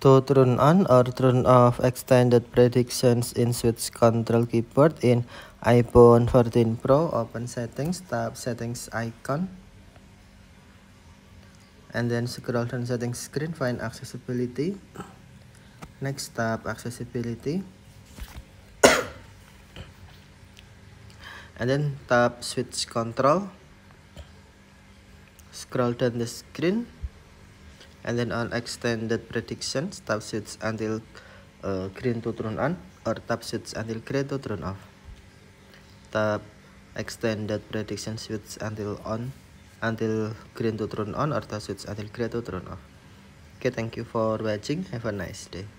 to turn on or turn off extended predictions in switch control keyboard in iPhone 14 Pro open settings tap settings icon and then scroll down settings screen find accessibility next tap accessibility and then tap switch control scroll down the screen and then on extended prediction tap switch until uh, green to turn on or tap switch until green to turn off tap extended prediction switch until on until green to turn on or tap switch until green to turn off okay thank you for watching have a nice day